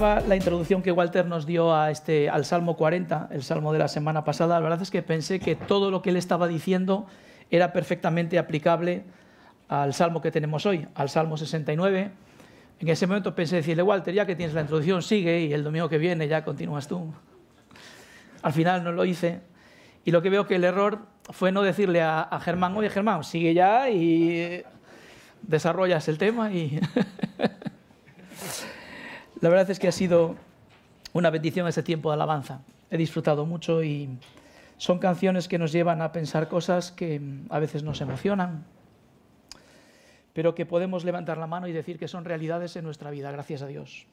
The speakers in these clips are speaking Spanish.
la introducción que Walter nos dio a este, al Salmo 40, el Salmo de la semana pasada, la verdad es que pensé que todo lo que él estaba diciendo era perfectamente aplicable al Salmo que tenemos hoy, al Salmo 69. En ese momento pensé decirle, Walter, ya que tienes la introducción, sigue y el domingo que viene ya continúas tú. Al final no lo hice. Y lo que veo que el error fue no decirle a, a Germán, oye Germán, sigue ya y desarrollas el tema y... La verdad es que ha sido una bendición ese tiempo de alabanza. He disfrutado mucho y son canciones que nos llevan a pensar cosas que mm, a veces nos emocionan, pero que podemos levantar la mano y decir que son realidades en nuestra vida, gracias a Dios.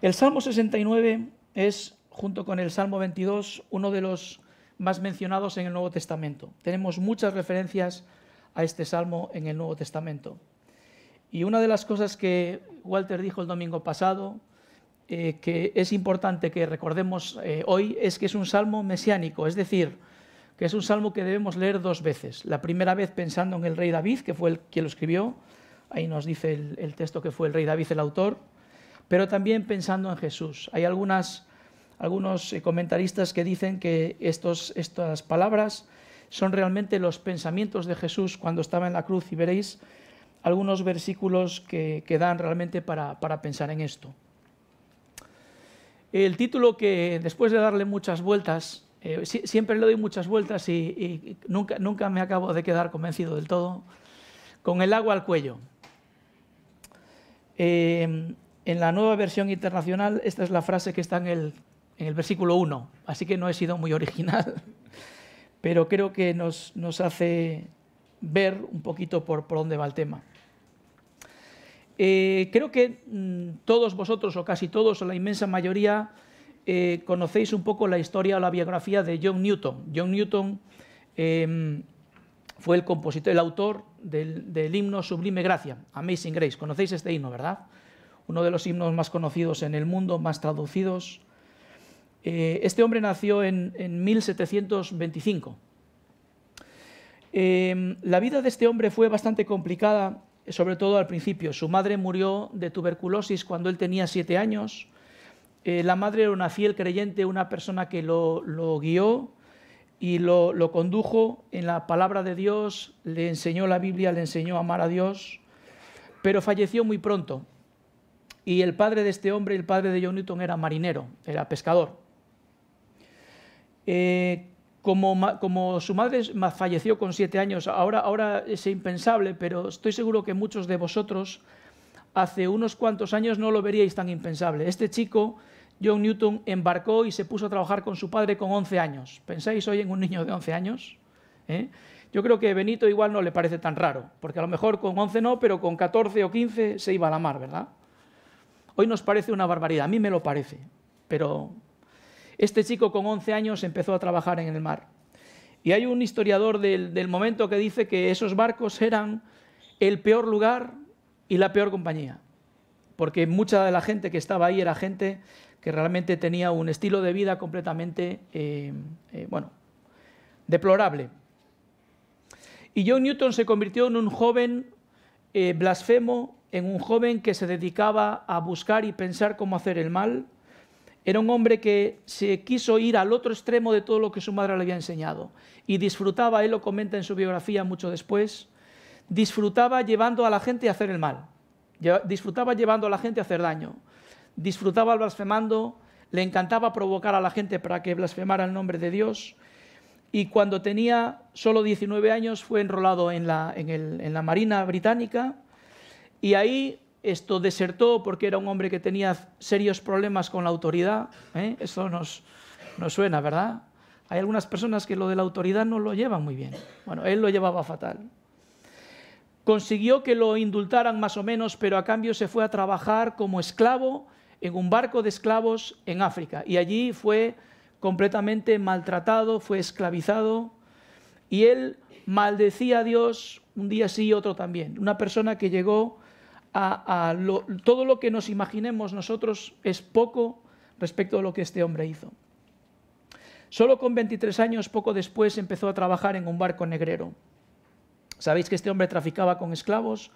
El Salmo 69 es, junto con el Salmo 22, uno de los más mencionados en el Nuevo Testamento. Tenemos muchas referencias a este Salmo en el Nuevo Testamento. Y una de las cosas que Walter dijo el domingo pasado, eh, que es importante que recordemos eh, hoy, es que es un salmo mesiánico, es decir, que es un salmo que debemos leer dos veces. La primera vez pensando en el rey David, que fue el quien lo escribió, ahí nos dice el, texto que fue el rey David el autor, pero también pensando en Jesús. Hay algunas, algunos eh, comentaristas que dicen que estos, estas palabras son realmente los pensamientos de Jesús cuando estaba en la cruz y veréis algunos versículos que, dan realmente para, pensar en esto. El título que después de darle muchas vueltas, eh, siempre le doy muchas vueltas y, nunca, nunca me acabo de quedar convencido del todo, con el agua al cuello. Em, en la nueva versión internacional, esta es la frase que está en el, en el versículo 1, así que no he sido muy original, pero creo que nos, nos hace ver un poquito por, por dónde va el tema. Eh, creo que mm, todos vosotros, o casi todos, o la inmensa mayoría, eh, conocéis un poco la historia o la biografía de John Newton. John Newton em, fue el compositor, el autor del, himno Sublime Gracia, Amazing Grace. Conocéis este himno, ¿verdad? Uno de los himnos más conocidos en el mundo, más traducidos. Eh, este hombre nació en, en 1725. Em, la vida de este hombre fue bastante complicada sobre todo al principio. Su madre murió de tuberculosis cuando él tenía siete años. Eh, la madre era una fiel creyente, una persona que lo, guió y lo, condujo en la palabra de Dios, le enseñó la Biblia, le enseñó a amar a Dios, pero falleció muy pronto. Y el padre de este hombre, el padre de John Newton, era marinero, era pescador. Eh, como, su madre falleció con siete años, ahora, es impensable, pero estoy seguro que muchos de vosotros hace unos cuantos años no lo veríais tan impensable. Este chico, John Newton, embarcó y se puso a trabajar con su padre con 11 años. ¿Pensáis hoy en un niño de 11 años? ¿Eh? Yo creo que Benito igual no le parece tan raro, porque a lo mejor con 11 no, pero con 14 o 15 se iba a la mar, ¿verdad? Hoy nos parece una barbaridad, a mí me lo parece, pero este chico con 11 años empezó a trabajar en el mar. Y hay un historiador del, momento que dice que esos barcos eran el peor lugar y la peor compañía, porque mucha de la gente que estaba ahí era gente que realmente tenía un estilo de vida completamente, eh, eh, bueno, deplorable. Y John Newton se convirtió en un joven eh, blasfemo, en un joven que se dedicaba a buscar y pensar cómo hacer el mal, era un hombre que se quiso ir al otro extremo de todo lo que su madre le había enseñado y disfrutaba, él lo comenta en su biografía mucho después, disfrutaba llevando a la gente a hacer el mal, disfrutaba llevando a la gente a hacer daño, disfrutaba blasfemando, le encantaba provocar a la gente para que blasfemara el nombre de Dios y cuando tenía solo 19 años fue enrolado en la, en el, en la Marina Británica y ahí esto desertó porque era un hombre que tenía serios problemas con la autoridad. ¿eh? Eso nos, nos suena, ¿verdad? Hay algunas personas que lo de la autoridad no lo llevan muy bien. Bueno, él lo llevaba fatal. Consiguió que lo indultaran más o menos, pero a cambio se fue a trabajar como esclavo en un barco de esclavos en África. Y allí fue completamente maltratado, fue esclavizado. Y él maldecía a Dios un día sí y otro también. Una persona que llegó a, todo lo que nos imaginemos nosotros es poco respecto a lo que este hombre hizo. Solo con 23 años, poco después, empezó a trabajar en un barco negrero. Sabéis que este hombre traficaba con esclavos,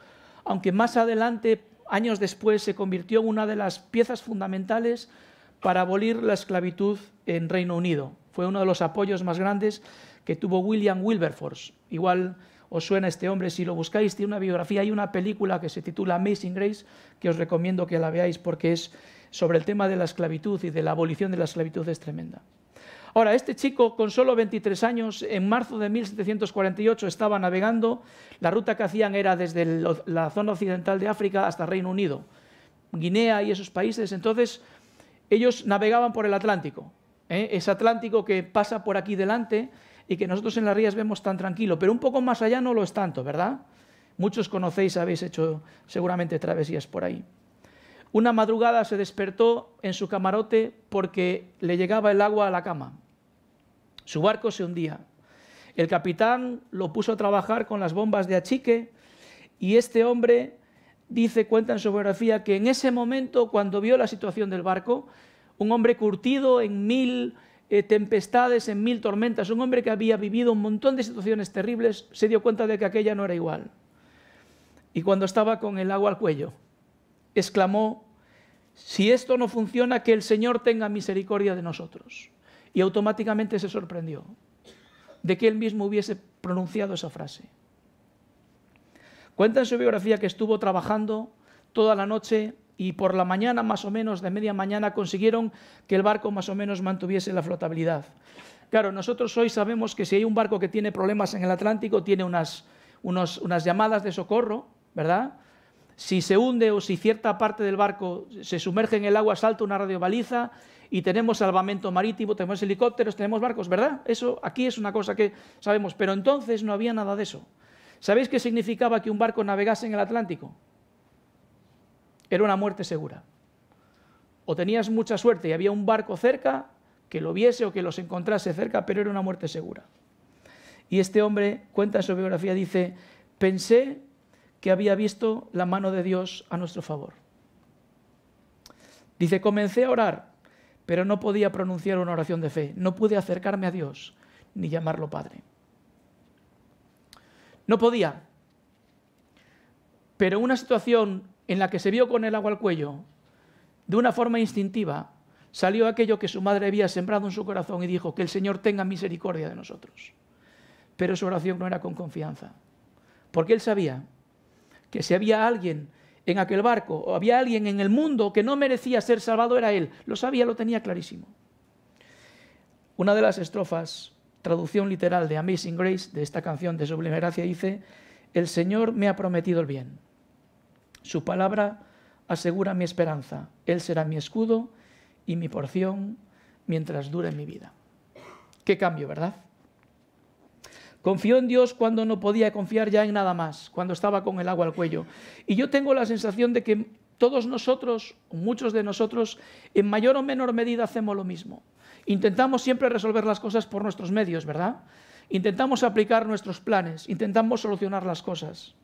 aunque más adelante, años después, se convirtió en una de las piezas fundamentales para abolir la esclavitud en Reino Unido. Fue uno de los apoyos más grandes que tuvo William Wilberforce. Igual os suena este hombre, si lo buscáis, tiene una biografía, hay una película que se titula Amazing Grace, que os recomiendo que la veáis porque es sobre el tema de la esclavitud y de la abolición de la esclavitud es tremenda. Ahora, este chico con solo 23 años, en marzo de 1748 estaba navegando, la ruta que hacían era desde la zona occidental de África hasta Reino Unido, Guinea y esos países, entonces ellos navegaban por el Atlántico, ¿eh? ese Atlántico que pasa por aquí delante y que nosotros en las Rías vemos tan tranquilo, pero un poco más allá no lo es tanto, ¿verdad? Muchos conocéis, habéis hecho seguramente travesías por ahí. Una madrugada se despertó en su camarote porque le llegaba el agua a la cama. Su barco se hundía. El capitán lo puso a trabajar con las bombas de achique y este hombre dice, cuenta en su biografía, que en ese momento, cuando vio la situación del barco, un hombre curtido en mil eh, tempestades, en mil tormentas. Un hombre que había vivido un montón de situaciones terribles se dio cuenta de que aquella no era igual. Y cuando estaba con el agua al cuello, exclamó, si esto no funciona, que el Señor tenga misericordia de nosotros. Y automáticamente se sorprendió de que él mismo hubiese pronunciado esa frase. Cuenta en su biografía que estuvo trabajando toda la noche y por la mañana, más o menos, de media mañana, consiguieron que el barco más o menos mantuviese la flotabilidad. Claro, nosotros hoy sabemos que si hay un barco que tiene problemas en el Atlántico, tiene unas, unas llamadas de socorro, ¿verdad? Si se hunde o si cierta parte del barco se sumerge en el agua, salta una radiobaliza y tenemos salvamento marítimo, tenemos helicópteros, tenemos barcos, ¿verdad? Eso aquí es una cosa que sabemos, pero entonces no había nada de eso. ¿Sabéis qué significaba que un barco navegase en el Atlántico? era una muerte segura. O tenías mucha suerte y había un barco cerca que lo viese o que los encontrase cerca, pero era una muerte segura. Y este hombre cuenta en su biografía, dice, pensé que había visto la mano de Dios a nuestro favor. Dice, comencé a orar, pero no podía pronunciar una oración de fe, no pude acercarme a Dios ni llamarlo Padre. No podía. Pero una situación en la que se vio con el agua al cuello, de una forma instintiva, salió aquello que su madre había sembrado en su corazón y dijo, que el Señor tenga misericordia de nosotros. Pero su oración no era con confianza, porque él sabía que si había alguien en aquel barco o había alguien en el mundo que no merecía ser salvado era él. Lo sabía, lo tenía clarísimo. Una de las estrofas, traducción literal de Amazing Grace, de esta canción de Sublime Gracia, dice, el Señor me ha prometido el bien. Su palabra asegura mi esperanza. Él será mi escudo y mi porción mientras dure mi vida. Qué cambio, ¿verdad? Confío en Dios cuando no podía confiar ya en nada más, cuando estaba con el agua al cuello. Y yo tengo la sensación de que todos nosotros, muchos de nosotros, en mayor o menor medida hacemos lo mismo. Intentamos siempre resolver las cosas por nuestros medios, ¿verdad? Intentamos aplicar nuestros planes, intentamos solucionar las cosas.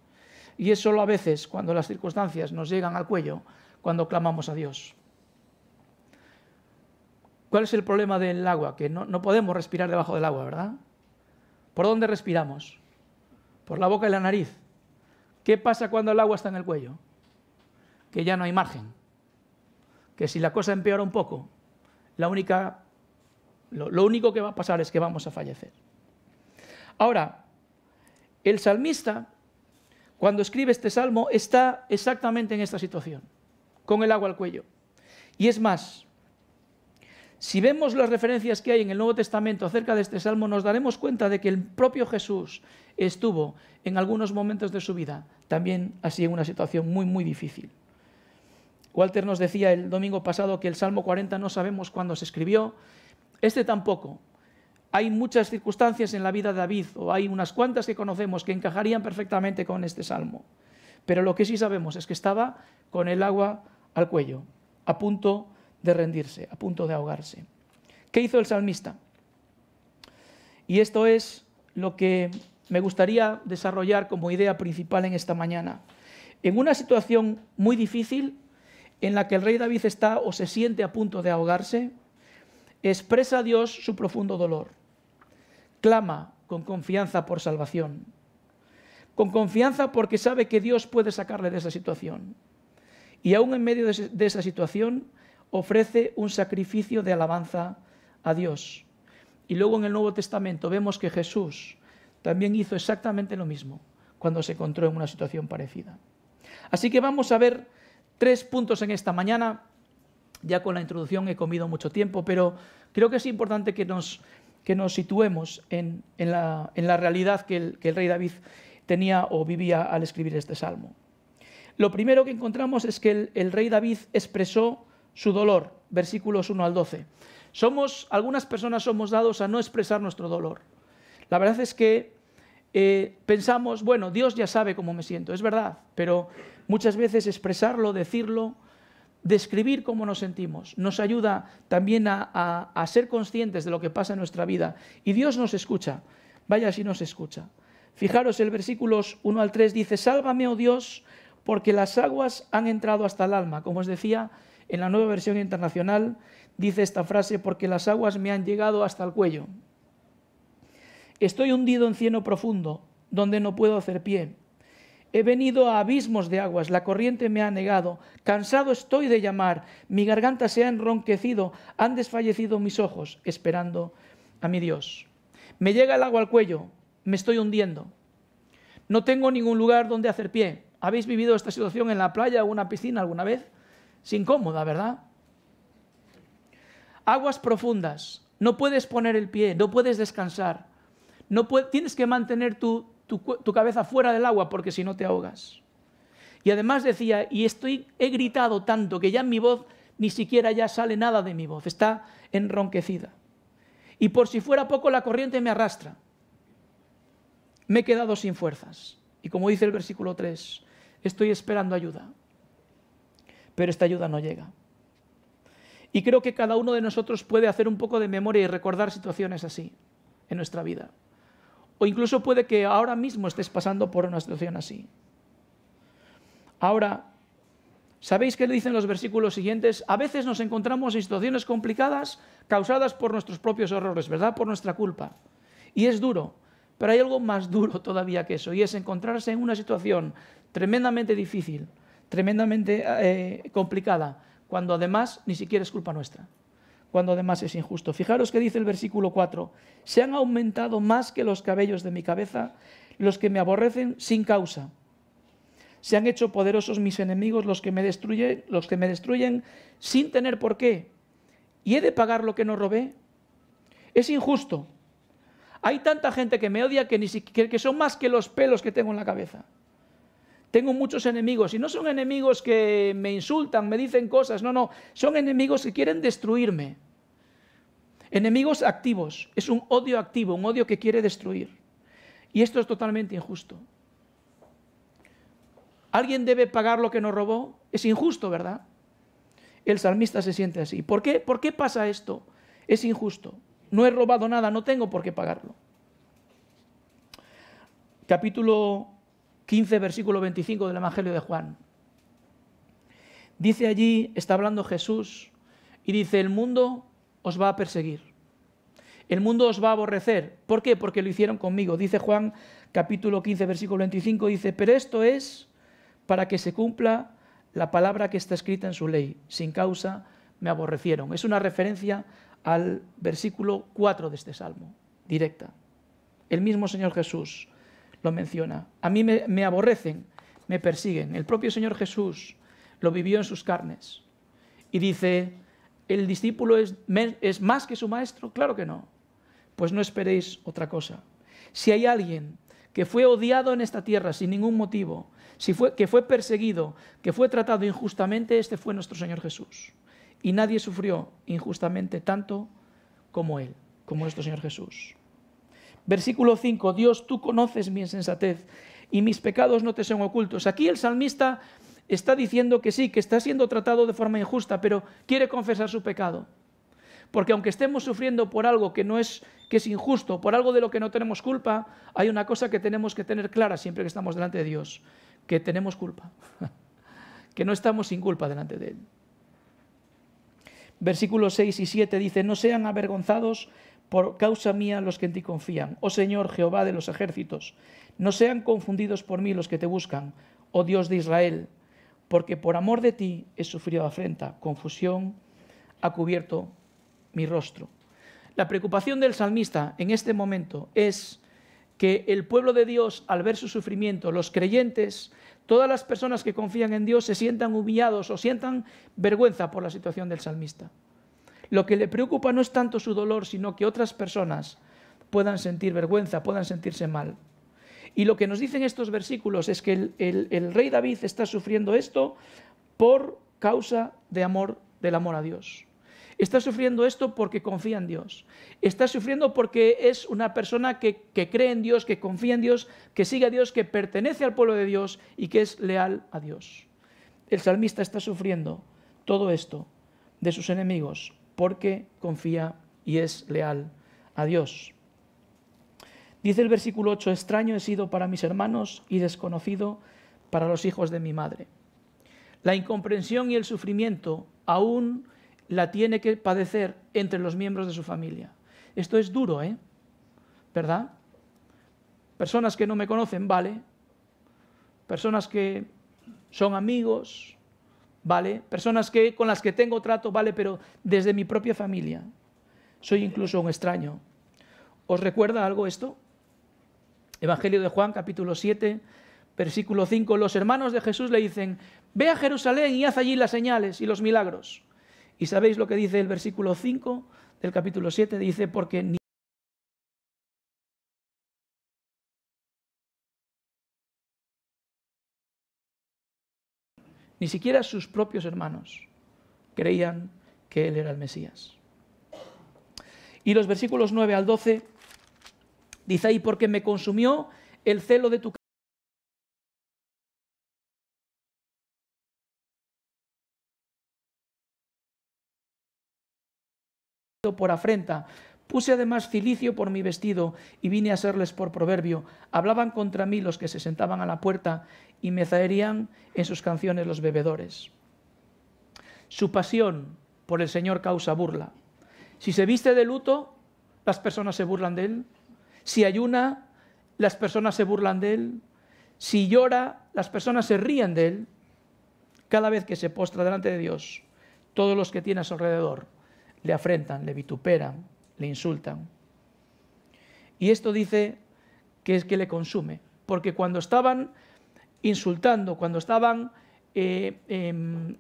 Y es solo a veces cuando las circunstancias nos llegan al cuello, cuando clamamos a Dios. ¿Cuál es el problema del agua? Que no, podemos respirar debajo del agua, ¿verdad? ¿Por dónde respiramos? Por la boca y la nariz. ¿Qué pasa cuando el agua está en el cuello? Que ya no hay margen. Que si la cosa empeora un poco, la única, lo, lo único que va a pasar es que vamos a fallecer. Ahora, el salmista cuando escribe este salmo, está exactamente en esta situación, con el agua al cuello. Y es más, si vemos las referencias que hay en el Nuevo Testamento acerca de este salmo, nos daremos cuenta de que el propio Jesús estuvo en algunos momentos de su vida también así en una situación muy, muy difícil. Walter nos decía el domingo pasado que el Salmo 40 no sabemos cuándo se escribió, este tampoco, hay muchas circunstancias en la vida de David, o hay unas cuantas que conocemos que encajarían perfectamente con este salmo. Pero lo que sí sabemos es que estaba con el agua al cuello, a punto de rendirse, a punto de ahogarse. ¿Qué hizo el salmista? Y esto es lo que me gustaría desarrollar como idea principal en esta mañana. En una situación muy difícil, en la que el rey David está o se siente a punto de ahogarse, expresa a Dios su profundo dolor clama con confianza por salvación, con confianza porque sabe que Dios puede sacarle de esa situación. Y aún en medio de esa situación ofrece un sacrificio de alabanza a Dios. Y luego en el Nuevo Testamento vemos que Jesús también hizo exactamente lo mismo cuando se encontró en una situación parecida. Así que vamos a ver tres puntos en esta mañana. Ya con la introducción he comido mucho tiempo, pero creo que es importante que nos que nos situemos en, la, realidad que el, rey David tenía o vivía al escribir este salmo. Lo primero que encontramos es que el, rey David expresó su dolor, versículos 1 al 12. Somos, algunas personas somos dados a no expresar nuestro dolor. La verdad es que eh, pensamos, bueno, Dios ya sabe cómo me siento, es verdad, pero muchas veces expresarlo, decirlo, describir cómo nos sentimos, nos ayuda también a, ser conscientes de lo que pasa en nuestra vida. Y Dios nos escucha, vaya si nos escucha. Fijaros, el versículos 1 al 3 dice, sálvame, oh Dios, porque las aguas han entrado hasta el alma. Como os decía, en la nueva versión internacional dice esta frase, porque las aguas me han llegado hasta el cuello. Estoy hundido en cieno profundo, donde no puedo hacer pie. He venido a abismos de aguas, la corriente me ha negado, cansado estoy de llamar, mi garganta se ha enronquecido, han desfallecido mis ojos esperando a mi Dios. Me llega el agua al cuello, me estoy hundiendo. No tengo ningún lugar donde hacer pie. ¿Habéis vivido esta situación en la playa o una piscina alguna vez? Sin cómoda, ¿verdad? Aguas profundas, no puedes poner el pie, no puedes descansar, no tienes que mantener tu tu, cabeza fuera del agua porque si no te ahogas. Y además decía, y estoy, he gritado tanto que ya en mi voz ni siquiera ya sale nada de mi voz, está enronquecida. Y por si fuera poco la corriente me arrastra. Me he quedado sin fuerzas. Y como dice el versículo 3, estoy esperando ayuda. Pero esta ayuda no llega. Y creo que cada uno de nosotros puede hacer un poco de memoria y recordar situaciones así en nuestra vida. O incluso puede que ahora mismo estés pasando por una situación así. Ahora, ¿sabéis qué le dicen los versículos siguientes? A veces nos encontramos en situaciones complicadas causadas por nuestros propios errores, ¿verdad? Por nuestra culpa. Y es duro, pero hay algo más duro todavía que eso, y es encontrarse en una situación tremendamente difícil, tremendamente eh, complicada, cuando además ni siquiera es culpa nuestra cuando además es injusto. Fijaros que dice el versículo 4, se han aumentado más que los cabellos de mi cabeza los que me aborrecen sin causa. Se han hecho poderosos mis enemigos los que me destruyen, los que me destruyen sin tener por qué. ¿Y he de pagar lo que no robé? Es injusto. Hay tanta gente que me odia que ni siquiera que son más que los pelos que tengo en la cabeza. Tengo muchos enemigos y no son enemigos que me insultan, me dicen cosas, no, no, son enemigos que quieren destruirme. Enemigos activos, es un odio activo, un odio que quiere destruir. Y esto es totalmente injusto. ¿Alguien debe pagar lo que nos robó? Es injusto, ¿verdad? El salmista se siente así. ¿Por qué? ¿Por qué pasa esto? Es injusto. No he robado nada, no tengo por qué pagarlo. Capítulo 15, versículo 25 del Evangelio de Juan. Dice allí, está hablando Jesús, y dice, el mundo os va a perseguir. El mundo os va a aborrecer. ¿Por qué? Porque lo hicieron conmigo. Dice Juan capítulo 15, versículo 25, dice, pero esto es para que se cumpla la palabra que está escrita en su ley. Sin causa me aborrecieron. Es una referencia al versículo 4 de este salmo, directa. El mismo Señor Jesús, lo menciona. A mí me, aborrecen, me persiguen. El propio Señor Jesús lo vivió en sus carnes. Y dice, ¿el discípulo es, es más que su maestro? Claro que no. Pues no esperéis otra cosa. Si hay alguien que fue odiado en esta tierra sin ningún motivo, si fue, que fue perseguido, que fue tratado injustamente, este fue nuestro Señor Jesús. Y nadie sufrió injustamente tanto como Él, como nuestro Señor Jesús. Versículo 5, Dios, tú conoces mi insensatez y mis pecados no te son ocultos. Aquí el salmista está diciendo que sí, que está siendo tratado de forma injusta, pero quiere confesar su pecado. Porque aunque estemos sufriendo por algo que no es que es injusto, por algo de lo que no tenemos culpa, hay una cosa que tenemos que tener clara siempre que estamos delante de Dios, que tenemos culpa, que no estamos sin culpa delante de él. Versículos 6 y 7 dice, "No sean avergonzados por causa mía los que en ti confían. Oh Señor Jehová de los ejércitos, no sean confundidos por mí los que te buscan, oh Dios de Israel, porque por amor de ti he sufrido afrenta, confusión ha cubierto mi rostro. La preocupación del salmista en este momento es que el pueblo de Dios, al ver su sufrimiento, los creyentes, todas las personas que confían en Dios se sientan humillados o sientan vergüenza por la situación del salmista. Lo que le preocupa no es tanto su dolor, sino que otras personas puedan sentir vergüenza, puedan sentirse mal. Y lo que nos dicen estos versículos es que el, rey David está sufriendo esto por causa de amor, del amor a Dios. Está sufriendo esto porque confía en Dios. Está sufriendo porque es una persona que, que, cree en Dios, que confía en Dios, que sigue a Dios, que pertenece al pueblo de Dios y que es leal a Dios. El salmista está sufriendo todo esto de sus enemigos porque confía y es leal a Dios. Dice el versículo 8, extraño he sido para mis hermanos y desconocido para los hijos de mi madre. La incomprensión y el sufrimiento aún la tiene que padecer entre los miembros de su familia. Esto es duro, ¿eh? ¿Verdad? Personas que no me conocen, vale. Personas que son amigos, ¿vale? Personas que, con las que tengo trato, ¿vale? Pero desde mi propia familia. Soy incluso un extraño. ¿Os recuerda algo esto? Evangelio de Juan, capítulo 7, versículo 5. Los hermanos de Jesús le dicen, ve a Jerusalén y haz allí las señales y los milagros. ¿Y sabéis lo que dice el versículo 5 del capítulo 7? Dice, porque Ni siquiera sus propios hermanos creían que él era el Mesías. Y los versículos 9 al 12 dice ahí, porque me consumió el celo de tu por afrenta. Puse además cilicio por mi vestido y vine a serles por proverbio. Hablaban contra mí los que se sentaban a la puerta y me zaherían en sus canciones los bebedores. Su pasión por el Señor causa burla. Si se viste de luto, las personas se burlan de él. Si ayuna, las personas se burlan de él. Si llora, las personas se ríen de él. Cada vez que se postra delante de Dios, todos los que tiene a su alrededor le afrentan, le vituperan, le insultan. Y esto dice que es que le consume, porque cuando estaban insultando, cuando estaban eh, em, eh,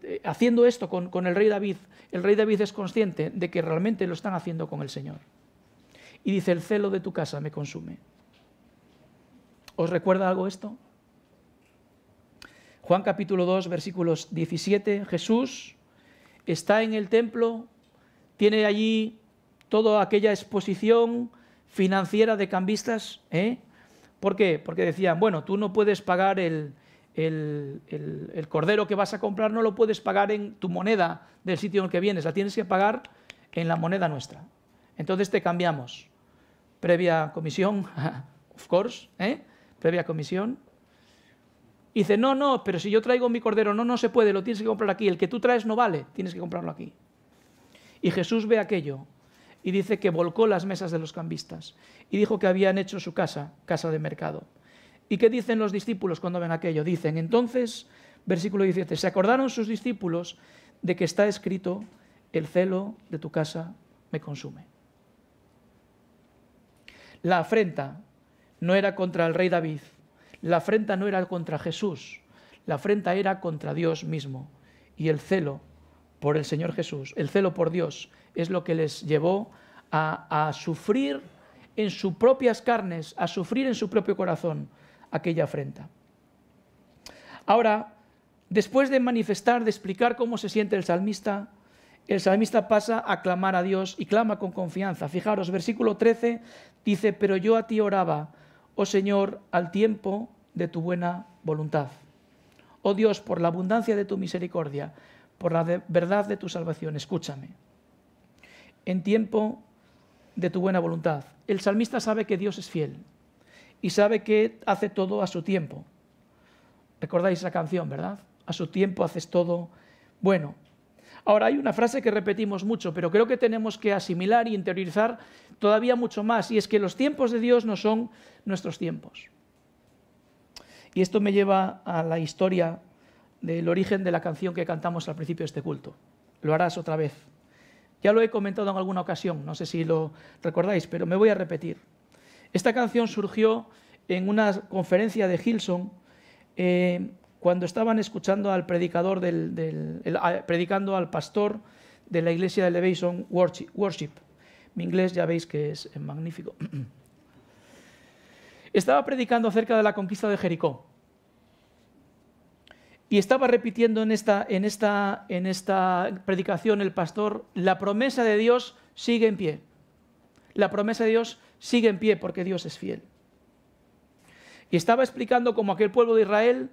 eh, haciendo esto con, con el rey David, el rey David es consciente de que realmente lo están haciendo con el Señor. Y dice, el celo de tu casa me consume. ¿Os recuerda algo esto? Juan capítulo 2, versículos 17, Jesús está en el templo, tiene allí toda aquella exposición financiera de cambistas, ¿eh? ¿Por qué? Porque decían, bueno, tú no puedes pagar el, cordero que vas a comprar, no lo puedes pagar en tu moneda del sitio en el que vienes, la tienes que pagar en la moneda nuestra. Entonces te cambiamos. Previa comisión, of course, ¿eh? previa comisión. dice, no, no, pero si yo traigo mi cordero, no, no se puede, lo tienes que comprar aquí. El que tú traes no vale, tienes que comprarlo aquí. Y Jesús ve aquello y dice que volcó las mesas de los cambistas y dijo que habían hecho su casa, casa de mercado. ¿Y qué dicen los discípulos cuando ven aquello? Dicen, entonces, versículo 17, se acordaron sus discípulos de que está escrito, el celo de tu casa me consume. La afrenta no era contra el rey David, la afrenta no era contra Jesús, la afrenta era contra Dios mismo y el celo por el Señor Jesús, el celo por Dios, es lo que les llevó a, sufrir en sus propias carnes, a sufrir en su propio corazón aquella afrenta. Ahora, después de manifestar, de explicar cómo se siente el salmista, el salmista pasa a clamar a Dios y clama con confianza. Fijaros, versículo 13 dice, pero yo a ti oraba, oh Señor, al tiempo de tu buena voluntad. Oh Dios, por la abundancia de tu misericordia, por la verdad de tu salvación. Escúchame. En tiempo de tu buena voluntad. El salmista sabe que Dios es fiel y sabe que hace todo a su tiempo. Recordáis esa canción, ¿verdad? A su tiempo haces todo bueno. Ahora hay una frase que repetimos mucho, pero creo que tenemos que asimilar y interiorizar todavía mucho más, y es que los tiempos de Dios no son nuestros tiempos. Y esto me lleva a la historia del origen de la canción que cantamos al principio de este culto. Lo harás otra vez. Ya lo he comentado en alguna ocasión, no sé si lo recordáis, pero me voy a repetir. Esta canción surgió en una conferencia de Hilson eh, cuando estaban escuchando al predicador del, predicando al pastor de la iglesia de Elevation Worship. Mi inglés ya veis que es magnífico. Estaba predicando acerca de la conquista de Jericó y estaba repitiendo en esta, en, esta, en esta predicación el pastor, la promesa de Dios sigue en pie. La promesa de Dios sigue en pie porque Dios es fiel. Y estaba explicando cómo aquel pueblo de Israel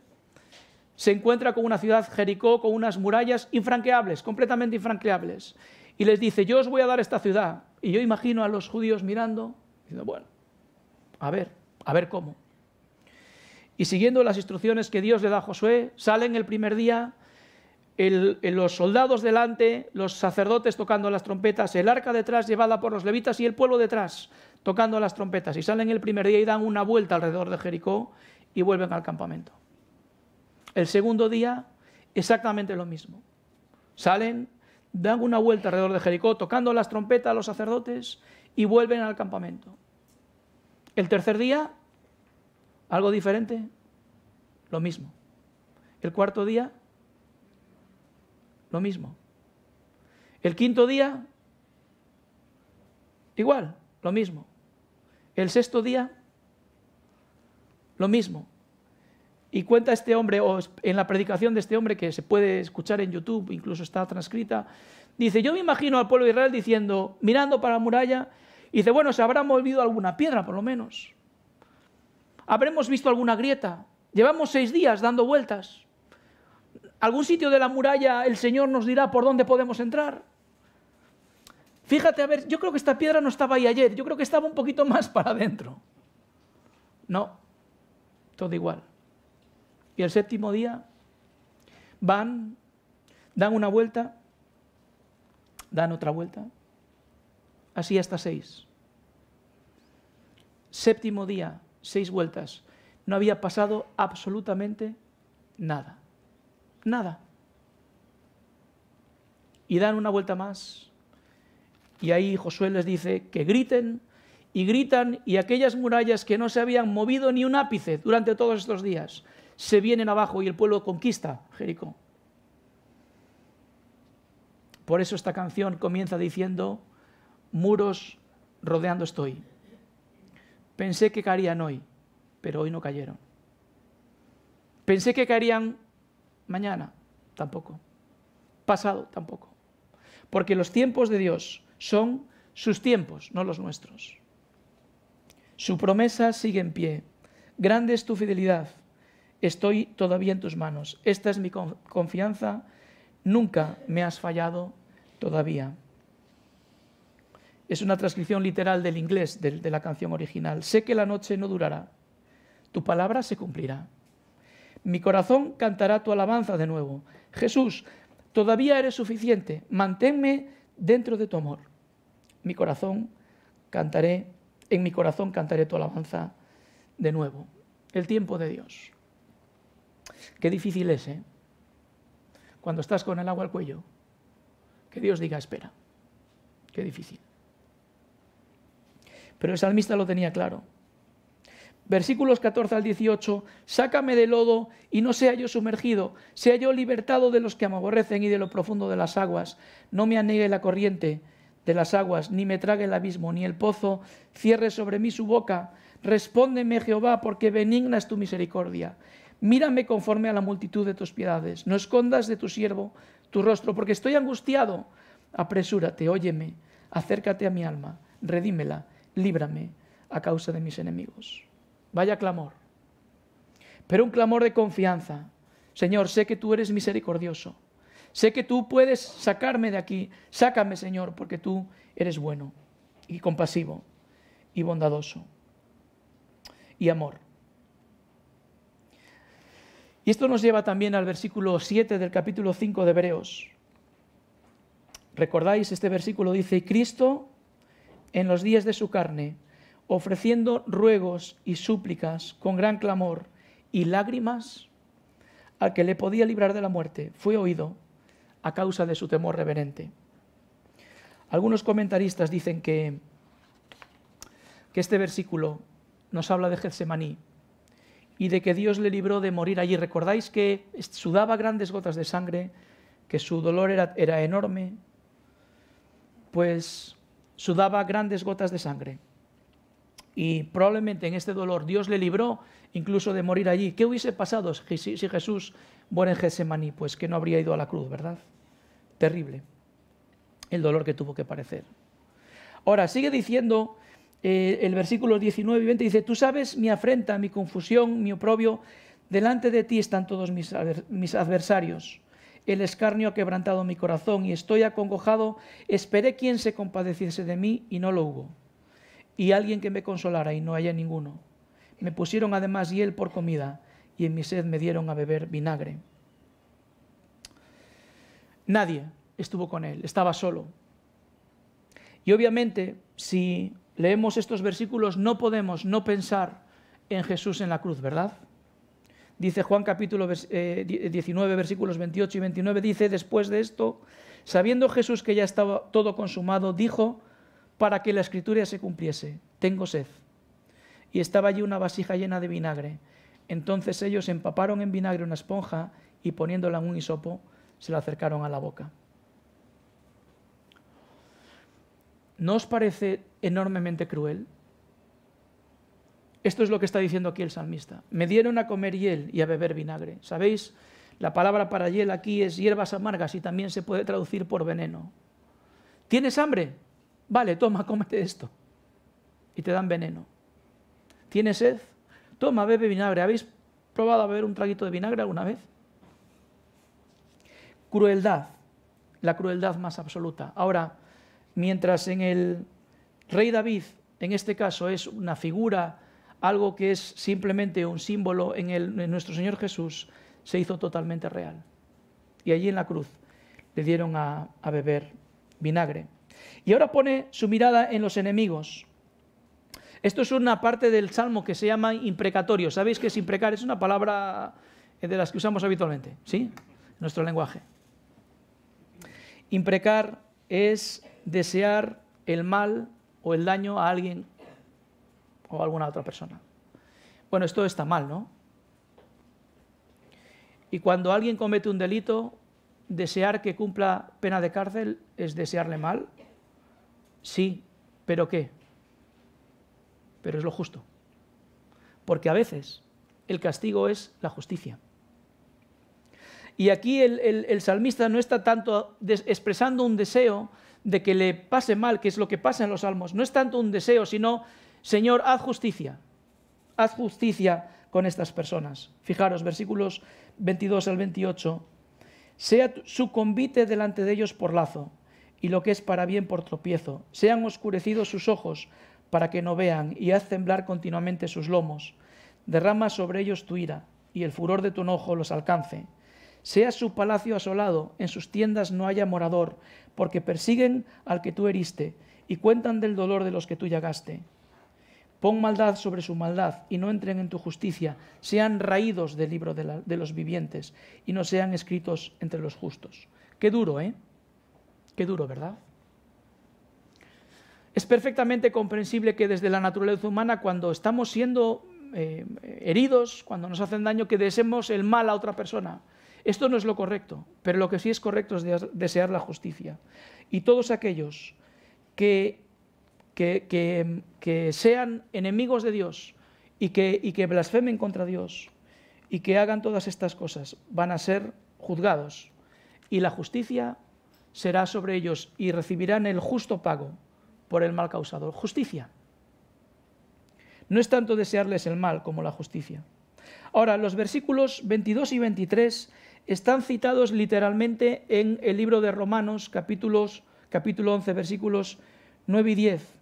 se encuentra con una ciudad, Jericó, con unas murallas infranqueables, completamente infranqueables. Y les dice, yo os voy a dar esta ciudad. Y yo imagino a los judíos mirando, diciendo, bueno, a ver, a ver cómo. Y siguiendo las instrucciones que Dios le da a Josué, salen el primer día, los soldados delante, los sacerdotes tocando las trompetas, el arca detrás llevada por los levitas y el pueblo detrás tocando las trompetas. Y salen el primer día y dan una vuelta alrededor de Jericó y vuelven al campamento. El segundo día, exactamente lo mismo. Salen, dan una vuelta alrededor de Jericó, tocando las trompetas a los sacerdotes y vuelven al campamento. El tercer día, ¿Algo diferente? Lo mismo. El cuarto día, lo mismo. El quinto día, igual, lo mismo. El sexto día, lo mismo. Y cuenta este hombre, o en la predicación de este hombre que se puede escuchar en YouTube, incluso está transcrita, dice, yo me imagino al pueblo de Israel diciendo, mirando para la muralla, dice, bueno, se habrá movido alguna piedra por lo menos habremos visto alguna grieta. Llevamos seis días dando vueltas. Algún sitio de la muralla el Señor nos dirá por dónde podemos entrar. Fíjate, a ver, yo creo que esta piedra no estaba ahí ayer, yo creo que estaba un poquito más para adentro. No, todo igual. Y el séptimo día van, dan una vuelta, dan otra vuelta, así hasta seis. Séptimo día, seis vueltas. No había pasado absolutamente nada. Nada. Y dan una vuelta más. Y ahí Josué les dice que griten y gritan y aquellas murallas que no se habían movido ni un ápice durante todos estos días se vienen abajo y el pueblo conquista Jericó. Por eso esta canción comienza diciendo, muros rodeando estoy. Pensé que caerían hoy, pero hoy no cayeron. Pensé que caerían mañana, tampoco. Pasado, tampoco. Porque los tiempos de Dios son sus tiempos, no los nuestros. Su promesa sigue en pie. Grande es tu fidelidad. Estoy todavía en tus manos. Esta es mi confianza. Nunca me has fallado todavía. Es una transcripción literal del inglés de, la canción original. Sé que la noche no durará, tu palabra se cumplirá. Mi corazón cantará tu alabanza de nuevo. Jesús, todavía eres suficiente, manténme dentro de tu amor. Mi corazón cantaré, en mi corazón cantaré tu alabanza de nuevo. El tiempo de Dios. Qué difícil es, ¿eh? Cuando estás con el agua al cuello, que Dios diga espera. Qué difícil. Pero el salmista lo tenía claro. Versículos 14 al 18, sácame del lodo y no sea yo sumergido, sea yo libertado de los que me aborrecen y de lo profundo de las aguas, no me anegue la corriente de las aguas, ni me trague el abismo, ni el pozo cierre sobre mí su boca. Respóndeme, Jehová, porque benigna es tu misericordia. Mírame conforme a la multitud de tus piedades. No escondas de tu siervo tu rostro, porque estoy angustiado. Apresúrate, óyeme, acércate a mi alma, redímela líbrame a causa de mis enemigos. Vaya clamor. Pero un clamor de confianza. Señor, sé que tú eres misericordioso. Sé que tú puedes sacarme de aquí. Sácame, Señor, porque tú eres bueno y compasivo y bondadoso y amor. Y esto nos lleva también al versículo 7 del capítulo 5 de Hebreos. ¿Recordáis? Este versículo dice, Cristo en los días de su carne, ofreciendo ruegos y súplicas con gran clamor y lágrimas al que le podía librar de la muerte, fue oído a causa de su temor reverente. Algunos comentaristas dicen que, que este versículo nos habla de Getsemaní y de que Dios le libró de morir allí. Recordáis que sudaba grandes gotas de sangre, que su dolor era, era enorme. Pues sudaba grandes gotas de sangre. Y probablemente en este dolor Dios le libró incluso de morir allí. ¿Qué hubiese pasado si Jesús fuera en Getsemaní? Pues que no habría ido a la cruz, ¿verdad? Terrible el dolor que tuvo que parecer. Ahora, sigue diciendo eh, el versículo 19 y 20, dice, tú sabes mi afrenta, mi confusión, mi oprobio, delante de ti están todos mis, adversarios. El escarnio ha quebrantado mi corazón y estoy acongojado. Esperé quien se compadeciese de mí y no lo hubo. Y alguien que me consolara y no haya ninguno. Me pusieron además hiel por comida y en mi sed me dieron a beber vinagre. Nadie estuvo con él, estaba solo. Y obviamente, si leemos estos versículos, no podemos no pensar en Jesús en la cruz, ¿verdad? dice Juan capítulo 19, eh, eh, versículos 28 y 29, dice, después de esto, sabiendo Jesús que ya estaba todo consumado, dijo, para que la escritura se cumpliese, tengo sed. Y estaba allí una vasija llena de vinagre. Entonces ellos empaparon en vinagre una esponja y poniéndola en un hisopo, se la acercaron a la boca. ¿No os parece enormemente cruel esto es lo que está diciendo aquí el salmista. Me dieron a comer hiel y a beber vinagre. ¿Sabéis? La palabra para hiel aquí es hierbas amargas y también se puede traducir por veneno. ¿Tienes hambre? Vale, toma, cómete esto. Y te dan veneno. ¿Tienes sed? Toma, bebe vinagre. ¿Habéis probado a beber un traguito de vinagre alguna vez? Crueldad, la crueldad más absoluta. Ahora, mientras en el rey David, en este caso, es una figura algo que es simplemente un símbolo en, el, nuestro Señor Jesús, se hizo totalmente real. Y allí en la cruz le dieron a, beber vinagre. Y ahora pone su mirada en los enemigos. Esto es una parte del salmo que se llama imprecatorio. ¿Sabéis qué es imprecar? Es una palabra eh, de las que usamos habitualmente, ¿sí? nuestro lenguaje. Imprecar es desear el mal o el daño a alguien o alguna otra persona. Bueno, esto está mal, ¿no? Y cuando alguien comete un delito, desear que cumpla pena de cárcel es desearle mal. Sí, pero ¿qué? Pero es lo justo. Porque a veces el castigo es la justicia. Y aquí el, salmista no está tanto expresando un deseo de que le pase mal, que es lo que pasa en los salmos. No es tanto un deseo, sino Señor, haz justicia, haz justicia con estas personas. Fijaros, versículos 22 al 28, sea su convite delante de ellos por lazo, y lo que es para bien por tropiezo, sean oscurecidos sus ojos para que no vean, y haz temblar continuamente sus lomos, derrama sobre ellos tu ira, y el furor de tu enojo los alcance. Sea su palacio asolado, en sus tiendas no haya morador, porque persiguen al que tú heriste, y cuentan del dolor de los que tú llagaste Pon maldad sobre su maldad y no entren en tu justicia, sean raídos del libro de, los vivientes y no sean escritos entre los justos. Qué duro, ¿eh? Qué duro, ¿verdad? Es perfectamente comprensible que desde la naturaleza humana, cuando estamos siendo eh, heridos, cuando nos hacen daño, que deseemos el mal a otra persona. Esto no es lo correcto, pero lo que sí es correcto es desear la justicia. Y todos aquellos que que, sean enemigos de Dios y que, blasfemen contra Dios y que hagan todas estas cosas van a ser juzgados y la justicia será sobre ellos y recibirán el justo pago por el mal causado. Justicia. No es tanto desearles el mal como la justicia. Ahora, los versículos 22 y 23 están citados literalmente en el libro de Romanos, capítulos, capítulo 11, versículos 9 y 10.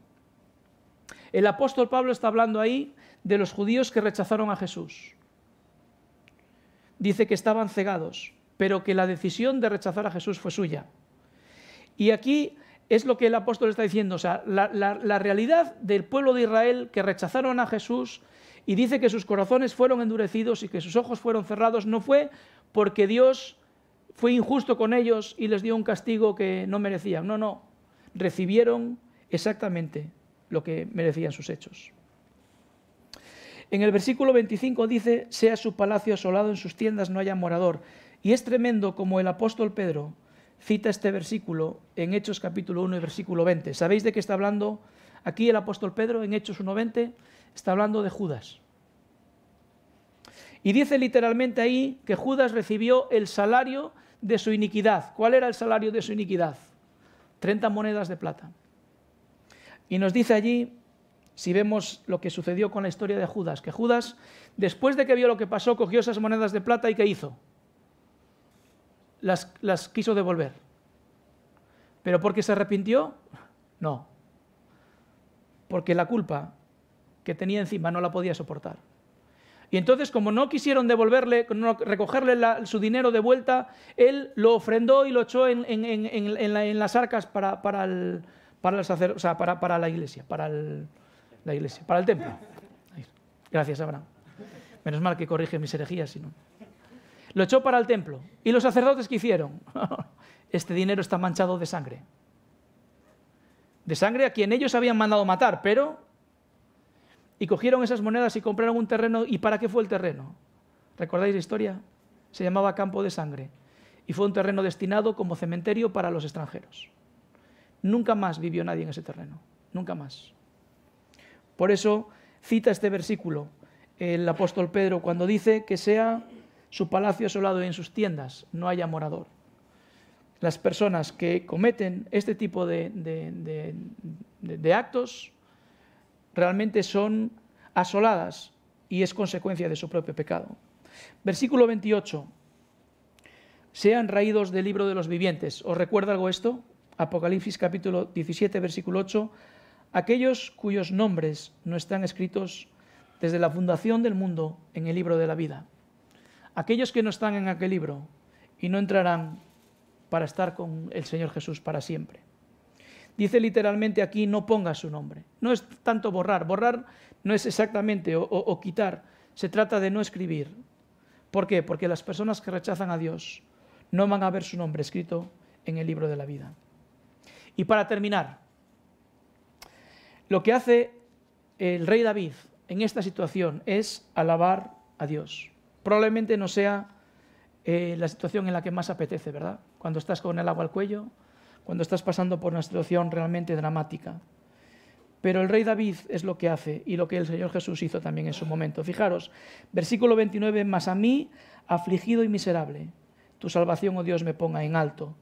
El apóstol Pablo está hablando ahí de los judíos que rechazaron a Jesús. Dice que estaban cegados, pero que la decisión de rechazar a Jesús fue suya. Y aquí es lo que el apóstol está diciendo, o sea, la, la, realidad del pueblo de Israel que rechazaron a Jesús y dice que sus corazones fueron endurecidos y que sus ojos fueron cerrados, no fue porque Dios fue injusto con ellos y les dio un castigo que no merecían, no, no, recibieron exactamente lo que merecían sus hechos. En el versículo 25 dice, sea su palacio asolado, en sus tiendas no haya morador. Y es tremendo como el apóstol Pedro cita este versículo en Hechos capítulo 1 y versículo 20. ¿Sabéis de qué está hablando aquí el apóstol Pedro en Hechos 1.20? Está hablando de Judas. Y dice literalmente ahí que Judas recibió el salario de su iniquidad. ¿Cuál era el salario de su iniquidad? 30 monedas de plata. Y nos dice allí, si vemos lo que sucedió con la historia de Judas, que Judas, después de que vio lo que pasó, cogió esas monedas de plata y ¿qué hizo? Las, las quiso devolver. ¿Pero porque se arrepintió? No. Porque la culpa que tenía encima no la podía soportar. Y entonces, como no quisieron devolverle, recogerle su dinero de vuelta, él lo ofrendó y lo echó en, en, las arcas para, para el, para, para, la iglesia, para el, la iglesia, para el templo. Gracias, Abraham. Menos mal que corrige mis herejías, sino Lo echó para el templo. ¿Y los sacerdotes qué hicieron? este dinero está manchado de sangre. De sangre a quien ellos habían mandado matar, pero... Y cogieron esas monedas y compraron un terreno. ¿Y para qué fue el terreno? ¿Recordáis la historia? Se llamaba Campo de Sangre. Y fue un terreno destinado como cementerio para los extranjeros. Nunca más vivió nadie en ese terreno, nunca más. Por eso cita este versículo el apóstol Pedro cuando dice que sea su palacio asolado y en sus tiendas no haya morador. Las personas que cometen este tipo de, actos realmente son asoladas y es consecuencia de su propio pecado. Versículo 28. Sean raídos del libro de los vivientes. ¿Os recuerda algo esto? Apocalipsis capítulo 17, versículo 8, aquellos cuyos nombres no están escritos desde la fundación del mundo en el libro de la vida. Aquellos que no están en aquel libro y no entrarán para estar con el Señor Jesús para siempre. Dice literalmente aquí, no ponga su nombre. No es tanto borrar, borrar no es exactamente o, quitar, se trata de no escribir. ¿Por qué? Porque las personas que rechazan a Dios no van a ver su nombre escrito en el libro de la vida. Y para terminar, lo que hace el rey David en esta situación es alabar a Dios. Probablemente no sea eh, la situación en la que más apetece, ¿verdad? Cuando estás con el agua al cuello, cuando estás pasando por una situación realmente dramática. Pero el rey David es lo que hace y lo que el Señor Jesús hizo también en su momento. Fijaros, versículo 29, más a mí, afligido y miserable, tu salvación, oh Dios, me ponga en alto.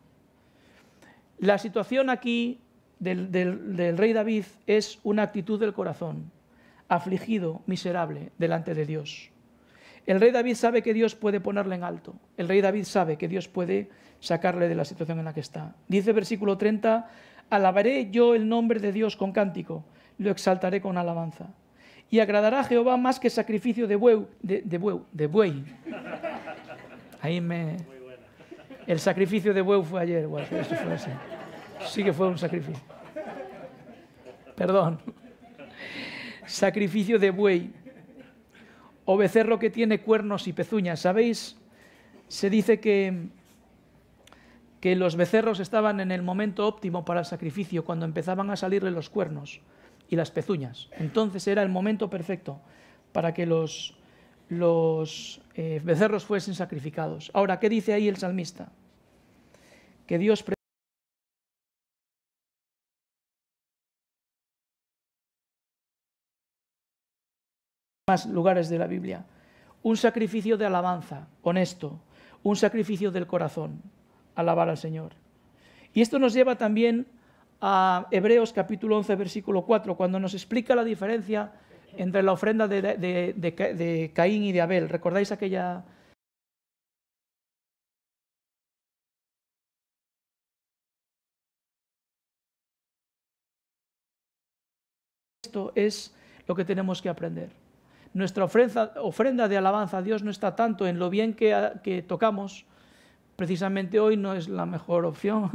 La situación aquí del, rey David es una actitud del corazón, afligido, miserable, delante de Dios. El rey David sabe que Dios puede ponerle en alto. El rey David sabe que Dios puede sacarle de la situación en la que está. Dice versículo 30, alabaré yo el nombre de Dios con cántico, lo exaltaré con alabanza. Y agradará a Jehová más que sacrificio de de, de de buey. Ahí me... El sacrificio de buey fue ayer, Sí que fue un sacrificio. Perdón. Sacrificio de buey o becerro que tiene cuernos y pezuñas. ¿Sabéis? Se dice que, que los becerros estaban en el momento óptimo para el sacrificio, cuando empezaban a salirle los cuernos y las pezuñas. Entonces era el momento perfecto para que los los eh, becerros fuesen sacrificados. Ahora, ¿qué dice ahí el salmista? Que Dios más lugares de la Biblia. Un sacrificio de alabanza, honesto, un sacrificio del corazón, alabar al Señor. Y esto nos lleva también a Hebreos capítulo 11, versículo 4, cuando nos explica la diferencia entre la ofrenda de, Caín y de Abel. ¿Recordáis aquella, Esto es lo que tenemos que aprender. Nuestra ofrenda, de alabanza a Dios no está tanto en lo bien que tocamos, precisamente hoy no es la mejor opción,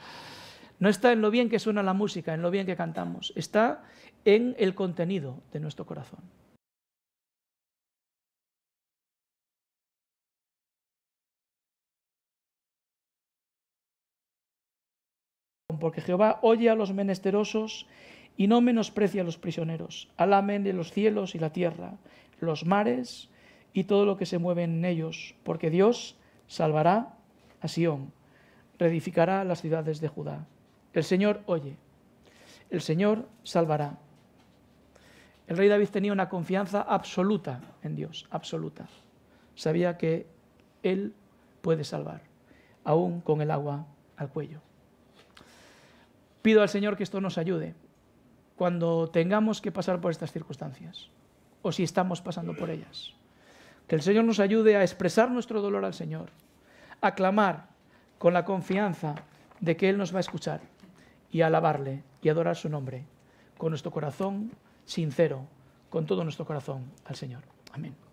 no está en lo bien que suena la música, en lo bien que cantamos, está en el contenido de nuestro corazón. Porque Jehová oye a los menesterosos y no menosprecia a los prisioneros. Alamen de los cielos y la tierra, los mares y todo lo que se mueve en ellos, porque Dios salvará a Sión, reedificará las ciudades de Judá. El Señor oye, el Señor salvará. El rey David tenía una confianza absoluta en Dios, absoluta. Sabía que Él puede salvar, aún con el agua al cuello. Pido al Señor que esto nos ayude cuando tengamos que pasar por estas circunstancias o si estamos pasando por ellas. Que el Señor nos ayude a expresar nuestro dolor al Señor, a clamar con la confianza de que Él nos va a escuchar y a alabarle y adorar su nombre con nuestro corazón sincero, con todo nuestro corazón al Señor. Amén.